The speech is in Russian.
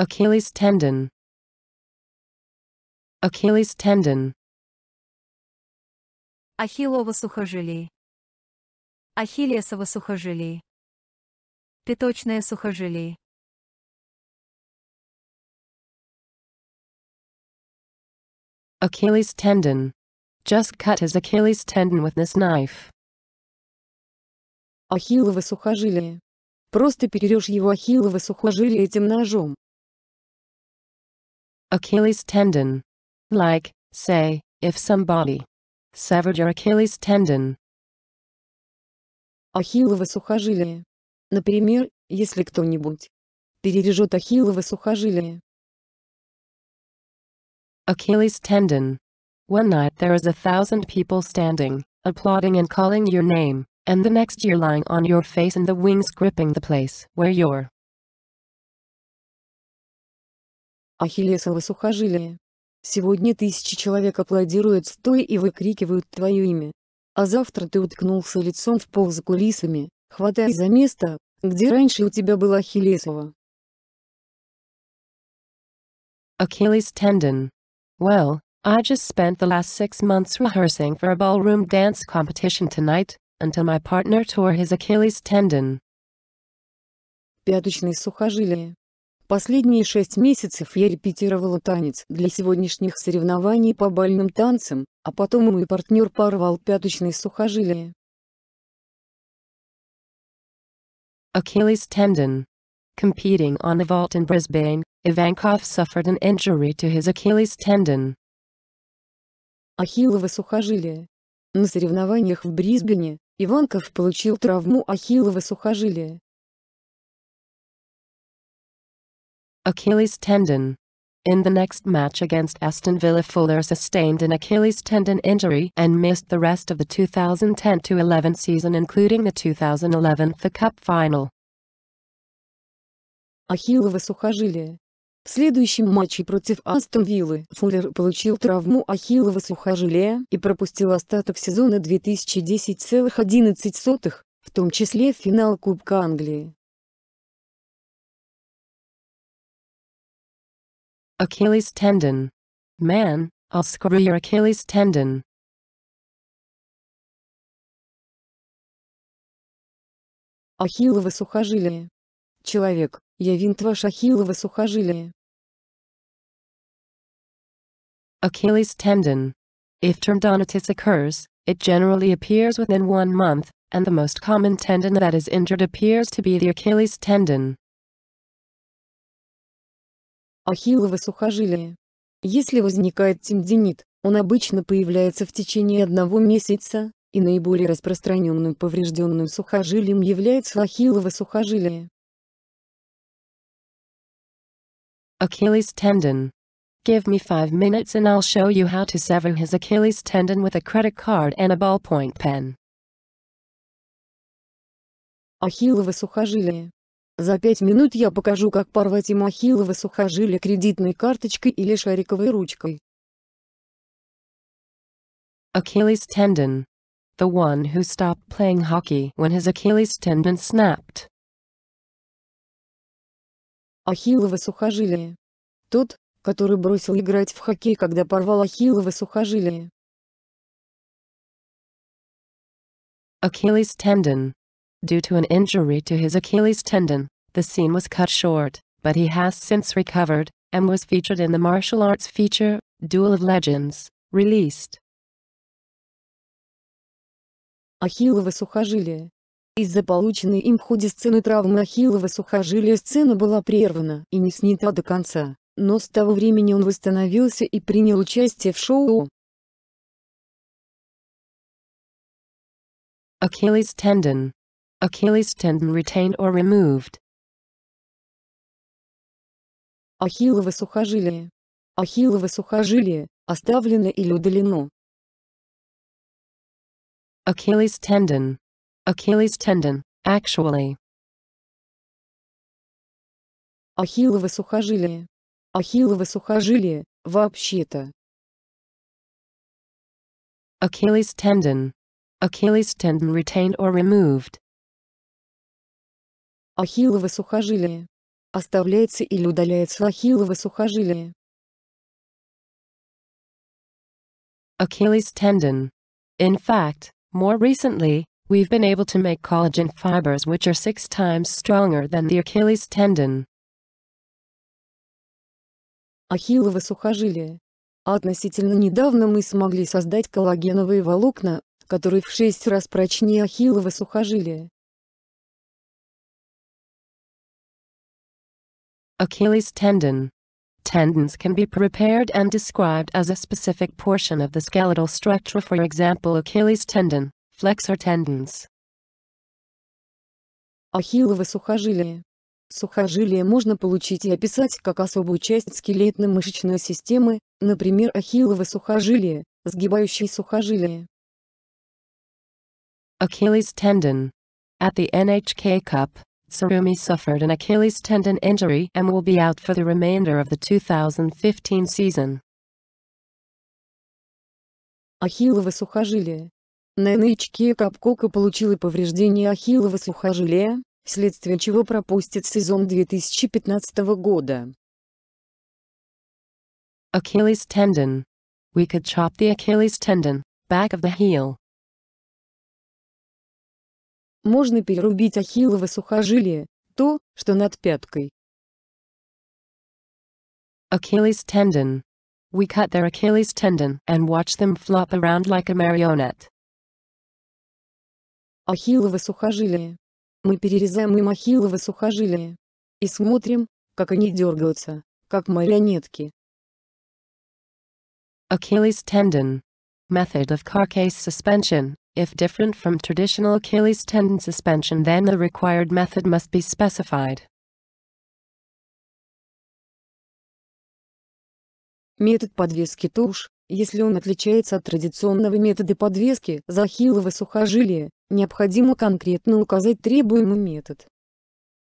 Achilles tendon Achilles tendon Ахиллово сухожилие Ахиллесово сухожилие Пяточное сухожилие Achilles tendon. Just cut his Achilles tendon with this knife. Ахиллово сухожилие. Просто перережь его ахиллово сухожилие этим ножом. Achilles tendon. Like, say, if somebody severed your Achilles tendon. Ахиллово сухожилие. Например, если кто-нибудь перережет ахиллово сухожилие. Achilles tendon. One night there is a thousand people standing, applauding and calling your name, and the next you're lying on your face and the wings gripping the place where your Ахиллесово сухожилие. Сегодня тысячи человек аплодируют стой и выкрикивают твое имя. А завтра ты уткнулся лицом в пол за кулисами, хватая за место, где раньше у тебя было Ахиллесово. Achilles tendon. Well, I just spent the last six months rehearsing for a ballroom dance competition tonight, until my partner tore his Achilles tendon. Пяточные сухожилия. Последние шесть месяцев я репетировала танец для сегодняшних соревнований по бальным танцам, а потом мой партнер порвал пяточные сухожилия. Achilles tendon. Competing on the vault in Brisbane, Ivankov suffered an injury to his Achilles tendon. Ахиллово сухожилие. На соревнованиях в Брисбене Иванков получил травму ахиллова сухожилия. Achilles tendon. In the next match against Aston Villa Fuller sustained an Achilles tendon injury and missed the rest of the 2010-11 season including the 2011 Cup final. Ахиллово сухожилие. В следующем матче против Астон Виллы Фуллер получил травму ахиллово сухожилия и пропустил остаток сезона 2010,11, в том числе финал Кубка Англии. Achilles tendon. Man, I'll screw your Achilles tendon. Ахиллово сухожилие. Человек, я винт ваш ахиллово сухожилие. Achilles tendon. If tendinitis occurs, it generally appears within one month, and the most common tendon that is injured appears to be the Achilles tendon. ахиллово сухожилие. Если возникает тендинит, он обычно появляется в течение одного месяца, и наиболее распространенным поврежденным сухожилием является ахиллово сухожилие. Achilles tendon. Give me five minutes and I'll show you how to sever his Achilles tendon with a credit card and a ballpoint pen. Ахиллово сухожилие. За пять минут я покажу, как порвать им ахилловы сухожилия кредитной карточкой или шариковой ручкой. Achilles tendon. The one who stopped playing hockey when his Achilles tendon snapped. Ахилловы сухожилия. Тот, который бросил играть в хоккей, когда порвал ахилловы сухожилия. Achilles tendon. Due to an injury to his Achilles tendon, the scene was cut short, but he has since recovered and was featured in the martial arts feature, Duel of Legends, released. Ахиллово сухожилие. Из-за полученной им в ходе сцены травмы Ахиллова сухожилия сцена была прервана и не снята до конца, но с того времени он восстановился и принял участие в шоу. Achilles tendon Achilles tendon retained or removed. Ахиллово сухожилие. Ахиллово сухожилие, оставлено или удалено. Achilles tendon. Achilles tendon, actually. Ахиллово сухожилие. Ахиллово сухожилие, вообще-то. Achilles tendon. Achilles tendon retained or removed. Ахилловы сухожилия Оставляется или удаляется ахилловы сухожилия Achilles tendon. In fact, more recently, we've been able to make collagen fibers which are six times stronger than the Achilles tendon. Ахиллово сухожилие. Относительно недавно мы смогли создать коллагеновые волокна, которые в шесть раз прочнее ахиллово сухожилия. Achilles tendon. Tendons can be prepared and described as a specific portion of the skeletal structure for example Achilles tendon, flexor tendons. Ахиллово сухожилие. Сухожилие можно получить и описать как особую часть скелетно-мышечной системы, например ахиллово сухожилие, сгибающее сухожилие. Achilles tendon. At the NHK Cup, Sarumi suffered an Achilles tendon injury and will be out for the remainder of the 2015 season. Ахиллово сухожилие. Нэнычки Капкока получила повреждение ахиллова сухожилия, вследствие чего пропустит сезон 2015 года. Achilles tendon. We could chop the Achilles tendon, back of the heel. можно перерубить ахиллово сухожилие, то, что над пяткой. Achilles tendon. We cut their Achilles tendon and watch them flop around like a marionette. Ахиллово сухожилие. Мы перерезаем им ахиллово сухожилие. И смотрим, как они дергаются, как марионетки. Achilles tendon. Method of carcase suspension If different from traditional Achilles tendon suspension then the required method must be specified. Метод подвески туш, если он отличается от традиционного метода подвески за сухожилия, необходимо конкретно указать требуемый метод.